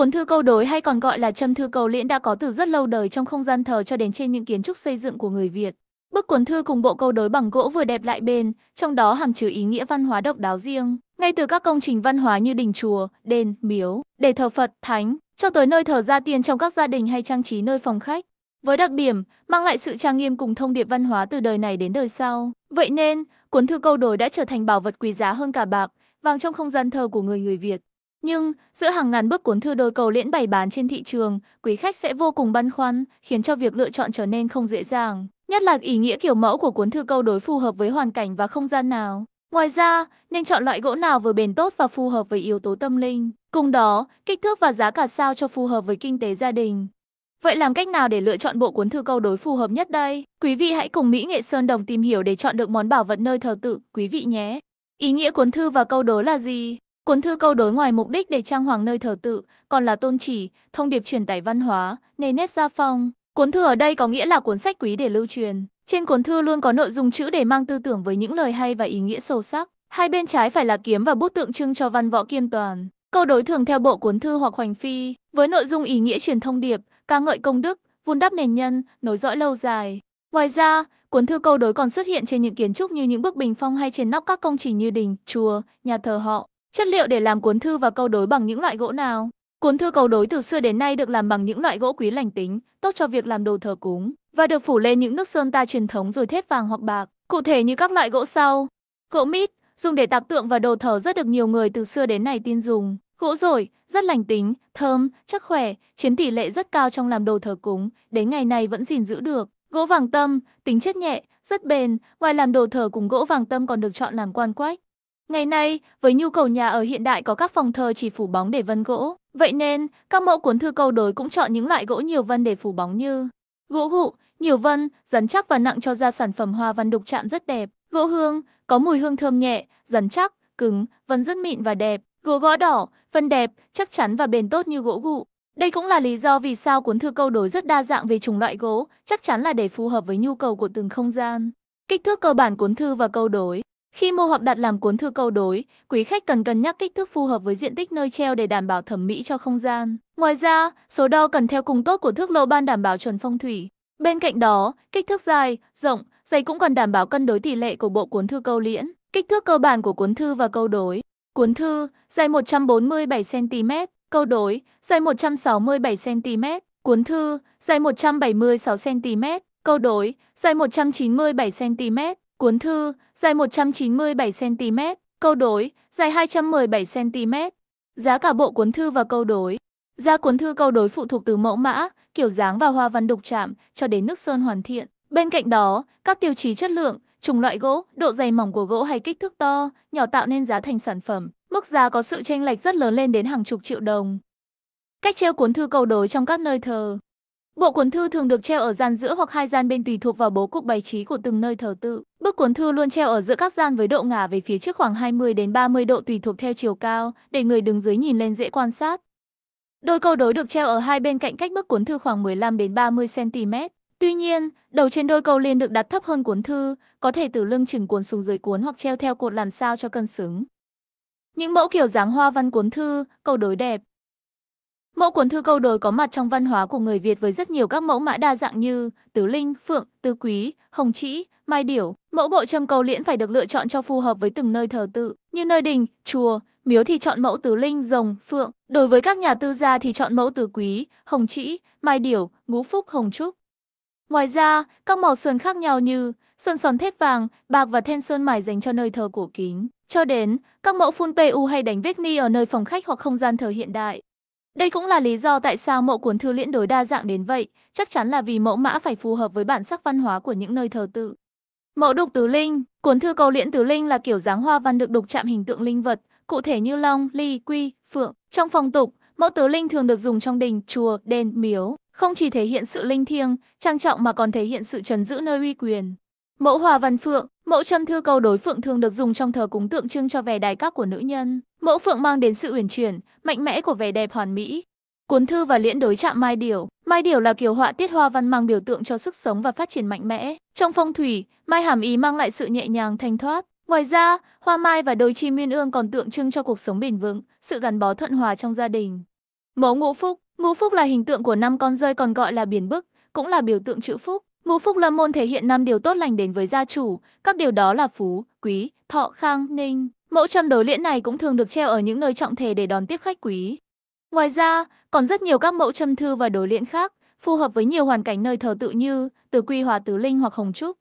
Cuốn thư câu đối hay còn gọi là châm thư cầu liễn đã có từ rất lâu đời trong không gian thờ cho đến trên những kiến trúc xây dựng của người Việt. Bức cuốn thư cùng bộ câu đối bằng gỗ vừa đẹp lại bền, trong đó hàm chứa ý nghĩa văn hóa độc đáo riêng, ngay từ các công trình văn hóa như đình chùa, đền, miếu, để thờ Phật, thánh, cho tới nơi thờ gia tiên trong các gia đình hay trang trí nơi phòng khách. Với đặc điểm, mang lại sự trang nghiêm cùng thông điệp văn hóa từ đời này đến đời sau. Vậy nên, cuốn thư câu đối đã trở thành bảo vật quý giá hơn cả bạc, vàng trong không gian thờ của người người Việt. Nhưng, giữa hàng ngàn bước cuốn thư đôi cầu liễn bày bán trên thị trường, quý khách sẽ vô cùng băn khoăn, khiến cho việc lựa chọn trở nên không dễ dàng. Nhất là ý nghĩa kiểu mẫu của cuốn thư câu đối phù hợp với hoàn cảnh và không gian nào. Ngoài ra, nên chọn loại gỗ nào vừa bền tốt và phù hợp với yếu tố tâm linh. Cùng đó, kích thước và giá cả sao cho phù hợp với kinh tế gia đình. Vậy làm cách nào để lựa chọn bộ cuốn thư câu đối phù hợp nhất đây? Quý vị hãy cùng Mỹ Nghệ Sơn Đồng tìm hiểu để chọn được món bảo vật nơi thờ tự, quý vị nhé! Ý nghĩa cuốn thư và câu đối là gì? Cuốn thư câu đối ngoài mục đích để trang hoàng nơi thờ tự, còn là tôn chỉ, thông điệp truyền tải văn hóa, nề nếp gia phong. Cuốn thư ở đây có nghĩa là cuốn sách quý để lưu truyền. Trên cuốn thư luôn có nội dung chữ để mang tư tưởng với những lời hay và ý nghĩa sâu sắc. Hai bên trái phải là kiếm và bút tượng trưng cho văn võ kiên toàn. Câu đối thường theo bộ cuốn thư hoặc hoành phi, với nội dung ý nghĩa truyền thông điệp, ca ngợi công đức, vun đắp nền nhân, nối dõi lâu dài. Ngoài ra, cuốn thư câu đối còn xuất hiện trên những kiến trúc như những bức bình phong hay trên nóc các công trình như đình, chùa, nhà thờ họ. Chất liệu để làm cuốn thư và câu đối bằng những loại gỗ nào? Cuốn thư cầu đối từ xưa đến nay được làm bằng những loại gỗ quý lành tính, tốt cho việc làm đồ thờ cúng và được phủ lên những nước sơn ta truyền thống rồi thép vàng hoặc bạc, cụ thể như các loại gỗ sau. Gỗ mít, dùng để tạc tượng và đồ thờ rất được nhiều người từ xưa đến nay tin dùng. Gỗ rổi, rất lành tính, thơm, chắc khỏe, chiếm tỷ lệ rất cao trong làm đồ thờ cúng, đến ngày nay vẫn gìn giữ được. Gỗ vàng tâm, tính chất nhẹ, rất bền, ngoài làm đồ thờ cùng gỗ vàng tâm còn được chọn làm quan quách. Ngày nay, với nhu cầu nhà ở hiện đại có các phòng thờ chỉ phủ bóng để vân gỗ. Vậy nên, các mẫu cuốn thư câu đối cũng chọn những loại gỗ nhiều vân để phủ bóng như gỗ gụ, nhiều vân, rắn chắc và nặng cho ra sản phẩm hoa văn đục chạm rất đẹp. Gỗ hương, có mùi hương thơm nhẹ, rắn chắc, cứng, vân rất mịn và đẹp. Gỗ gõ đỏ, vân đẹp, chắc chắn và bền tốt như gỗ gụ. Đây cũng là lý do vì sao cuốn thư câu đối rất đa dạng về chủng loại gỗ, chắc chắn là để phù hợp với nhu cầu của từng không gian. Kích thước cơ bản cuốn thư và câu đối khi mua hoặc đặt làm cuốn thư câu đối, quý khách cần cân nhắc kích thước phù hợp với diện tích nơi treo để đảm bảo thẩm mỹ cho không gian. Ngoài ra, số đo cần theo cùng tốt của thước lô ban đảm bảo chuẩn phong thủy. Bên cạnh đó, kích thước dài, rộng, dày cũng cần đảm bảo cân đối tỷ lệ của bộ cuốn thư câu liễn, kích thước cơ bản của cuốn thư và câu đối. Cuốn thư dài 147 cm, câu đối dài 167 cm, cuốn thư dài 176 cm, câu đối dài 197 cm. Cuốn thư, dài 197cm, câu đối, dài 217cm. Giá cả bộ cuốn thư và câu đối. Giá cuốn thư câu đối phụ thuộc từ mẫu mã, kiểu dáng và hoa văn đục chạm cho đến nước sơn hoàn thiện. Bên cạnh đó, các tiêu chí chất lượng, chủng loại gỗ, độ dày mỏng của gỗ hay kích thước to, nhỏ tạo nên giá thành sản phẩm. Mức giá có sự chênh lệch rất lớn lên đến hàng chục triệu đồng. Cách treo cuốn thư câu đối trong các nơi thờ. Bộ cuốn thư thường được treo ở gian giữa hoặc hai gian bên tùy thuộc vào bố cục bày trí của từng nơi thờ tự. Bức cuốn thư luôn treo ở giữa các gian với độ ngả về phía trước khoảng 20 đến 30 độ tùy thuộc theo chiều cao, để người đứng dưới nhìn lên dễ quan sát. Đôi câu đối được treo ở hai bên cạnh cách bức cuốn thư khoảng 15 đến 30 cm. Tuy nhiên, đầu trên đôi câu liên được đặt thấp hơn cuốn thư, có thể từ lưng chừng cuốn xuống dưới cuốn hoặc treo theo cột làm sao cho cân xứng. Những mẫu kiểu dáng hoa văn cuốn thư, câu đối đẹp, Mẫu cuốn thư câu đối có mặt trong văn hóa của người Việt với rất nhiều các mẫu mã đa dạng như tứ linh, phượng, tứ quý, hồng trĩ, mai điểu. Mẫu bộ châm câu liễn phải được lựa chọn cho phù hợp với từng nơi thờ tự, như nơi đình, chùa, miếu thì chọn mẫu tứ linh, rồng, phượng. Đối với các nhà tư gia thì chọn mẫu tứ quý, hồng trĩ, mai điểu, ngũ phúc, hồng trúc. Ngoài ra, các màu sơn khác nhau như sơn sòn thép vàng, bạc và then sơn mài dành cho nơi thờ cổ kính. Cho đến, các mẫu phun PU hay đánh vết ni ở nơi phòng khách hoặc không gian thờ hiện đại. Đây cũng là lý do tại sao mẫu cuốn thư liễn đối đa dạng đến vậy, chắc chắn là vì mẫu mã phải phù hợp với bản sắc văn hóa của những nơi thờ tự. Mẫu đục tứ linh, cuốn thư cầu liễn tứ linh là kiểu dáng hoa văn được đục chạm hình tượng linh vật, cụ thể như long, ly, quy, phượng. Trong phong tục, mẫu tứ linh thường được dùng trong đình, chùa, đền, miếu, không chỉ thể hiện sự linh thiêng, trang trọng mà còn thể hiện sự trấn giữ nơi uy quyền. Mẫu hòa văn phượng, Mẫu châm thư câu đối phượng thường được dùng trong thờ cúng tượng trưng cho vẻ đài các của nữ nhân. Mẫu phượng mang đến sự uyển chuyển, mạnh mẽ của vẻ đẹp hoàn mỹ. Cuốn thư và liễn đối chạm mai điểu. Mai điểu là kiểu họa tiết hoa văn mang biểu tượng cho sức sống và phát triển mạnh mẽ. Trong phong thủy, mai hàm ý mang lại sự nhẹ nhàng thanh thoát. Ngoài ra, hoa mai và đôi chim miên ương còn tượng trưng cho cuộc sống bền vững, sự gắn bó thuận hòa trong gia đình. Mẫu ngũ phúc, ngũ phúc là hình tượng của năm con rơi còn gọi là biển bức, cũng là biểu tượng chữ phúc. Ngũ Phúc Lâm Môn thể hiện năm điều tốt lành đến với gia chủ, các điều đó là phú, quý, thọ, khang, ninh. Mẫu trâm đối liễn này cũng thường được treo ở những nơi trọng thể để đón tiếp khách quý. Ngoài ra, còn rất nhiều các mẫu trâm thư và đối liễn khác, phù hợp với nhiều hoàn cảnh nơi thờ tự như từ quy hòa tứ linh hoặc hồng trúc.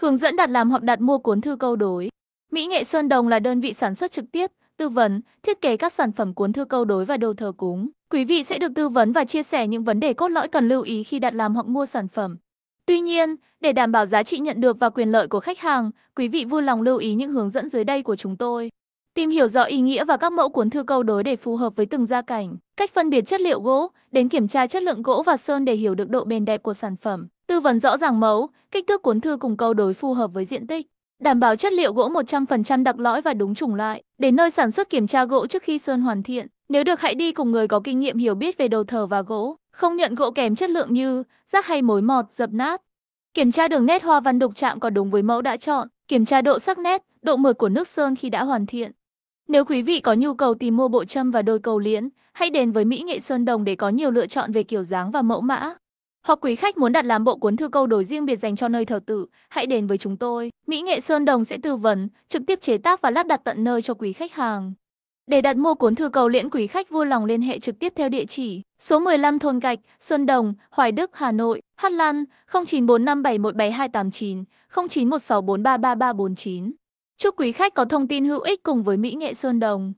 Hướng dẫn đặt làm hoặc đặt mua cuốn thư câu đối. Mỹ Nghệ Sơn Đồng là đơn vị sản xuất trực tiếp, tư vấn, thiết kế các sản phẩm cuốn thư câu đối và đồ thờ cúng. Quý vị sẽ được tư vấn và chia sẻ những vấn đề cốt lõi cần lưu ý khi đặt làm hoặc mua sản phẩm. Tuy nhiên, để đảm bảo giá trị nhận được và quyền lợi của khách hàng, quý vị vui lòng lưu ý những hướng dẫn dưới đây của chúng tôi. Tìm hiểu rõ ý nghĩa và các mẫu cuốn thư câu đối để phù hợp với từng gia cảnh. Cách phân biệt chất liệu gỗ, đến kiểm tra chất lượng gỗ và sơn để hiểu được độ bền đẹp của sản phẩm. Tư vấn rõ ràng mẫu, kích thước cuốn thư cùng câu đối phù hợp với diện tích. Đảm bảo chất liệu gỗ 100% đặc lõi và đúng chủng loại. Đến nơi sản xuất kiểm tra gỗ trước khi sơn hoàn thiện. Nếu được hãy đi cùng người có kinh nghiệm hiểu biết về đồ thờ và gỗ, không nhận gỗ kém chất lượng như rác hay mối mọt, dập nát. Kiểm tra đường nét hoa văn đục chạm có đúng với mẫu đã chọn, kiểm tra độ sắc nét, độ mượt của nước sơn khi đã hoàn thiện. Nếu quý vị có nhu cầu tìm mua bộ châm và đôi cầu liễn, hãy đến với Mỹ Nghệ Sơn Đồng để có nhiều lựa chọn về kiểu dáng và mẫu mã. Hoặc quý khách muốn đặt làm bộ cuốn thư câu đối riêng biệt dành cho nơi thờ tự, hãy đến với chúng tôi. Mỹ Nghệ Sơn Đồng sẽ tư vấn, trực tiếp chế tác và lắp đặt tận nơi cho quý khách hàng. Để đặt mua cuốn thư cầu liễn quý khách vui lòng liên hệ trực tiếp theo địa chỉ số 15 Thôn Gạch, Sơn Đồng, Hoài Đức, Hà Nội, Hát Lan 0945717289, 0916433349. Chúc quý khách có thông tin hữu ích cùng với Mỹ Nghệ Sơn Đồng.